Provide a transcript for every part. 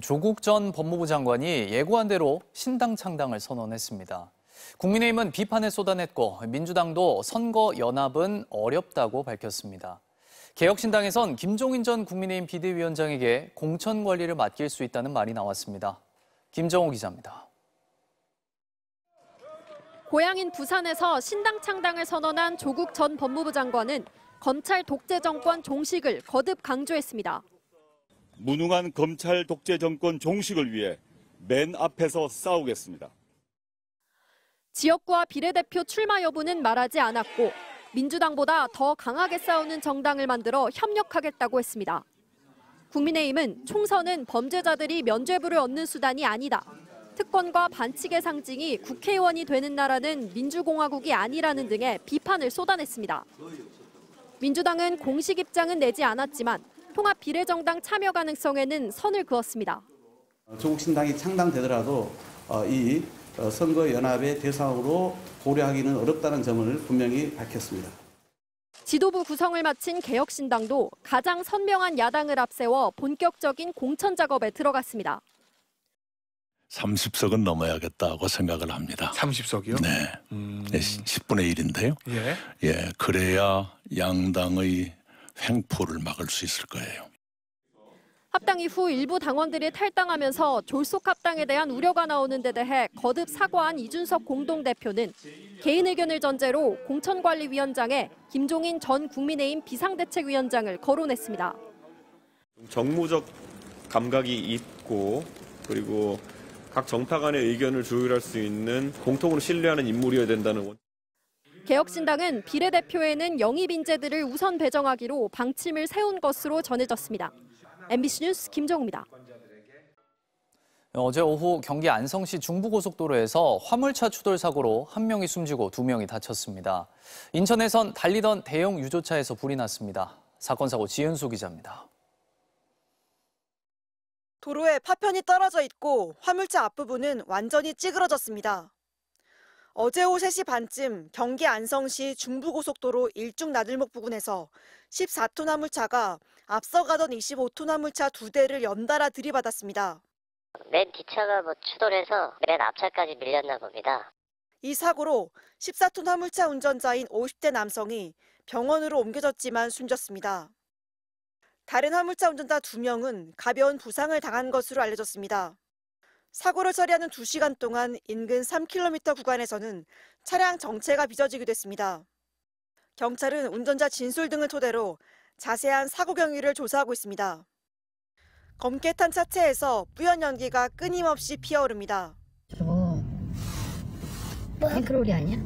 조국 전 법무부 장관이 예고한 대로 신당 창당을 선언했습니다. 국민의힘은 비판에 쏟아냈고 민주당도 선거 연합은 어렵다고 밝혔습니다. 개혁신당에선 김종인 전 국민의힘 비대위원장에게 공천 관리를 맡길 수 있다는 말이 나왔습니다. 김정호 기자입니다. 고향인 부산에서 신당 창당을 선언한 조국 전 법무부 장관은 검찰 독재 정권 종식을 거듭 강조했습니다. 무능한 검찰 독재 정권 종식을 위해 맨 앞에서 싸우겠습니다. 지역과 비례대표 출마 여부는 말하지 않았고 민주당보다 더 강하게 싸우는 정당을 만들어 협력하겠다고 했습니다. 국민의힘은 총선은 범죄자들이 면죄부를 얻는 수단이 아니다. 특권과 반칙의 상징이 국회의원이 되는 나라는 민주공화국이 아니라는 등의 비판을 쏟아냈습니다. 민주당은 공식 입장은 내지 않았지만 통합 비례정당 참여 가능성에는 선을 그었습니다. 조국신당이 창당되더라도 어, 이 어, 선거연합의 대상으로 고려하기는 어렵다는 점을 분명히 밝혔습니다. 지도부 구성을 마친 개혁신당도 가장 선명한 야당을 앞세워 본격적인 공천 작업에 들어갔습니다. 30석은 넘어야겠다고 생각을 합니다. 30석이요? 네. 음... 10분의 1인데요. 예. 예. 그래야 양당의 횡포를 막을 수 있을 거예요. 합당 이후 일부 당원들이 탈당하면서 졸속 합당에 대한 우려가 나오는 데 대해 거듭 사과한 이준석 공동대표는 개인 의견을 전제로 공천관리위원장에 김종인 전 국민의힘 비상대책위원장을 거론했습니다. 정무적 감각이 있고 그리고 각 정파 간의 의견을 조율할 수 있는 공통으로 신뢰하는 인물이어야 된다는 개혁신당은 비례대표에는 영입 인재들을 우선 배정하기로 방침을 세운 것으로 전해졌습니다. MBC 뉴스 김정우입니다. 어제 오후 경기 안성시 중부고속도로에서 화물차 추돌 사고로 한 명이 숨지고 두 명이 다쳤습니다. 인천에선 달리던 대형 유조차에서 불이 났습니다. 사건 사고 지은수 기자입니다. 도로에 파편이 떨어져 있고 화물차 앞부분은 완전히 찌그러졌습니다. 어제 오후 3시 반쯤 경기 안성시 중부고속도로 일중 나들목 부근에서 14톤 화물차가 앞서가던 25톤 화물차 두 대를 연달아 들이받았습니다. 맨뒤차가뭐 추돌해서 맨 앞차까지 밀렸나 봅니다. 이 사고로 14톤 화물차 운전자인 50대 남성이 병원으로 옮겨졌지만 숨졌습니다. 다른 화물차 운전자 두명은 가벼운 부상을 당한 것으로 알려졌습니다. 사고를 처리하는 2시간 동안 인근 3km 구간에서는 차량 정체가 빚어지기도 했습니다. 경찰은 운전자 진술 등을 토대로 자세한 사고 경위를 조사하고 있습니다. 검게 탄 차체에서 뿌연 연기가 끊임없이 피어오릅니다. 저 뭐 아니야?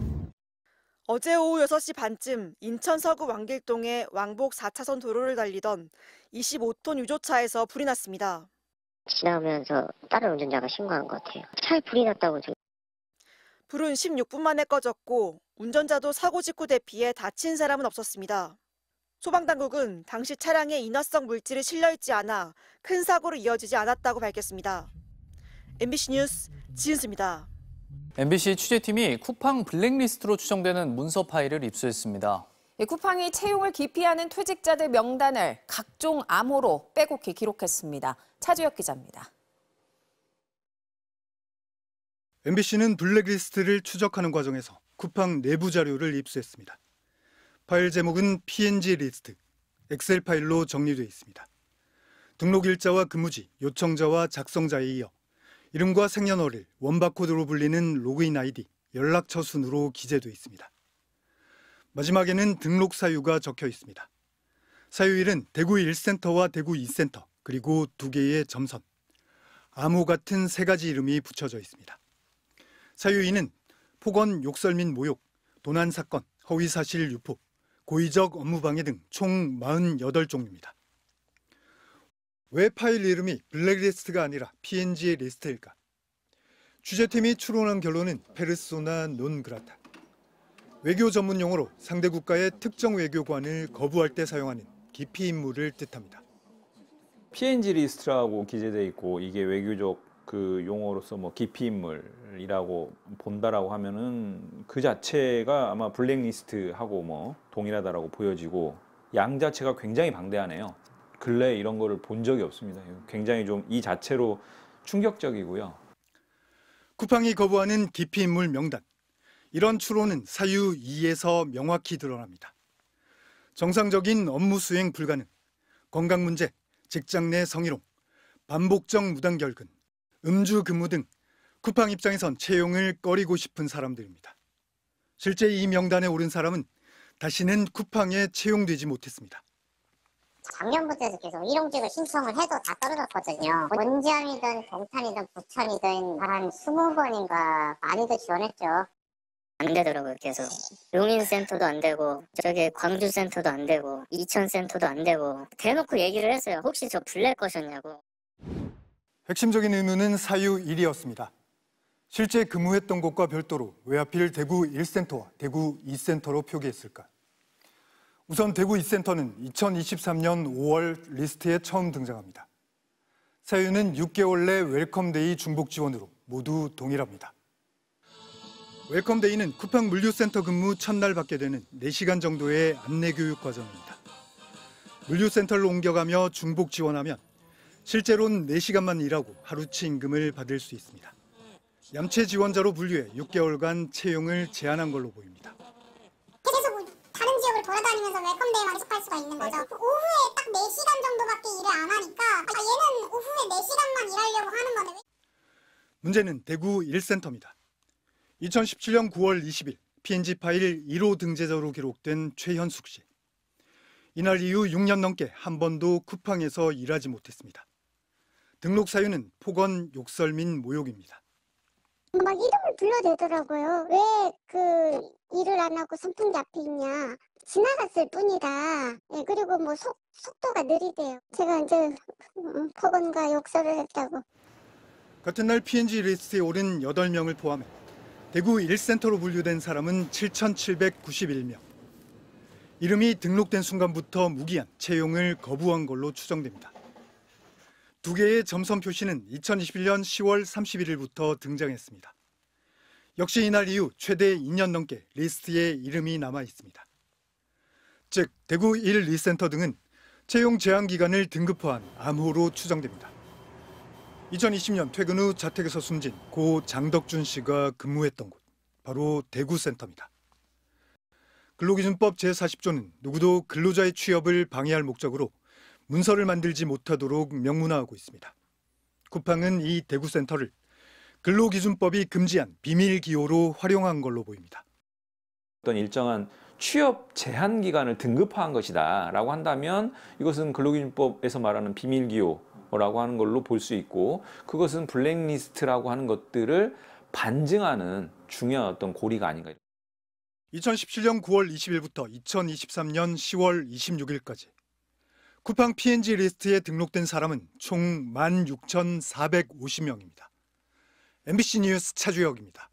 어제 오후 6시 반쯤 인천 서구 왕길동의 왕복 4차선 도로를 달리던 25톤 유조차에서 불이 났습니다. 지나면서 오 다른 운전자가 신고한 것 같아요. 차에 불이 났다고 좀. 불은 16분 만에 꺼졌고 운전자도 사고 직후 대피해 다친 사람은 없었습니다. 소방당국은 당시 차량에 인화성 물질이 실려있지 않아 큰 사고로 이어지지 않았다고 밝혔습니다. MBC 뉴스 지은수입니다. MBC 취재팀이 쿠팡 블랙리스트로 추정되는 문서 파일을 입수했습니다. 예, 쿠팡이 채용을 기피하는 퇴직자들 명단을 각종 암호로 빼곡히 기록했습니다. 차주혁 기자입니다. MBC는 블랙리스트를 추적하는 과정에서 쿠팡 내부 자료를 입수했습니다. 파일 제목은 PNG 리스트, 엑셀 파일로 정리돼 있습니다. 등록 일자와 근무지, 요청자와 작성자에 이어 이름과 생년월일, 원바코드로 불리는 로그인 아이디, 연락처 순으로 기재되어 있습니다. 마지막에는 등록 사유가 적혀 있습니다. 사유일은 대구 1센터와 대구 2센터 그리고 두 개의 점선 암호 같은 세 가지 이름이 붙여져 있습니다. 사유인은 폭언, 욕설 및 모욕, 도난 사건, 허위 사실 유포, 고의적 업무 방해 등 총 48종류입니다. 왜 파일 이름이 블랙리스트가 아니라 PNG 의 리스트일까? 취재팀이 추론한 결론은 페르소나 논 그라타. 외교 전문 용어로 상대 국가의 특정 외교관을 거부할 때 사용하는 기피 임무를 뜻합니다. PNG 리스트라고 기재돼 있고 이게 외교적 그 용어로서 뭐 기피 인물이라고 본다라고 하면은 그 자체가 아마 블랙리스트하고 뭐 동일하다라고 보여지고 양 자체가 굉장히 방대하네요. 근래 이런 거를 본 적이 없습니다. 굉장히 좀 이 자체로 충격적이고요. 쿠팡이 거부하는 기피 인물 명단. 이런 추론은 사유 2에서 명확히 드러납니다. 정상적인 업무 수행 불가능, 건강 문제, 직장 내 성희롱, 반복적 무단 결근, 음주 근무 등 쿠팡 입장에선 채용을 꺼리고 싶은 사람들입니다. 실제 이 명단에 오른 사람은 다시는 쿠팡에 채용되지 못했습니다. 작년부터 계속 일용직을 신청을 해도 다 떨어졌거든요. 원지함이든 동탄이든 부천이든 한 20번인가 많이도 지원했죠. 안 되더라고요, 계속. 용인센터도 안 되고, 저기 광주센터도 안 되고, 이천센터도 안 되고, 대놓고 얘기를 했어요. 혹시 저 블랙 것이었냐고. 핵심적인 의문은 사유 1이었습니다. 실제 근무했던 곳과 별도로 왜 하필 대구 1센터와 대구 2센터로 표기했을까? 우선 대구 2센터는 2023년 5월 리스트에 처음 등장합니다. 사유는 6개월 내 웰컴데이 중복 지원으로 모두 동일합니다. 웰컴데이는 쿠팡 물류센터 근무 첫날 받게 되는 4시간 정도의 안내 교육 과정입니다. 물류센터를 옮겨가며 중복 지원하면 실제로는 4시간만 일하고 하루치 임금을 받을 수 있습니다. 얌체 지원자로 분류해 6개월간 채용을 제한한 걸로 보입니다. 계속 뭐 다른 지역을 돌아다니면서 웰컴데이만 계할 수가 있는 거죠. 그 오후에 딱 4시간 정도밖에 일을 안 하니까 아, 얘는 오후에 4시간만 일하려고 하는 거네. 문제는 대구 1센터입니다. 2017년 9월 20일 PNG 파일 1호 등재자로 기록된 최현숙 씨. 이날 이후 6년 넘게 한 번도 쿠팡에서 일하지 못했습니다. 등록 사유는 폭언, 욕설 및 모욕입니다. 막 이름을 불러대더라고요. 왜 그 일을 안 하고 선풍기 앞에 있냐. 지나갔을 뿐이다. 예, 그리고 뭐 속, 속도가 느리대요. 제가 이제 폭언과 욕설을 했다고. 같은 날 PNG 리스트에 오른 8명을 포함해 대구 1센터로 분류된 사람은 7,791명. 이름이 등록된 순간부터 무기한 채용을 거부한 걸로 추정됩니다. 두 개의 점선 표시는 2021년 10월 31일부터 등장했습니다. 역시 이날 이후 최대 2년 넘게 리스트에 이름이 남아 있습니다. 즉 대구 1, 리센터 등은 채용 제한 기간을 등급화한 암호로 추정됩니다. 2020년 퇴근 후 자택에서 숨진 고 장덕준 씨가 근무했던 곳, 바로 대구센터입니다. 근로기준법 제40조는 누구도 근로자의 취업을 방해할 목적으로 문서를 만들지 못하도록 명문화하고 있습니다. 쿠팡은 이 대구센터를 근로기준법이 금지한 비밀 기호로 활용한 걸로 보입니다. 어떤 일정한 취업 제한 기간을 등급화한 것이다라고 한다면 이것은 근로기준법에서 말하는 비밀 기호 라고 하는 걸로 볼 수 있고 그것은 블랙리스트라고 하는 것들을 반증하는 중요한 어떤 고리가 아닌가. 2017년 9월 20일부터 2023년 10월 26일까지 쿠팡 PNG 리스트에 등록된 사람은 총 16,450명입니다. MBC 뉴스 차주혁입니다.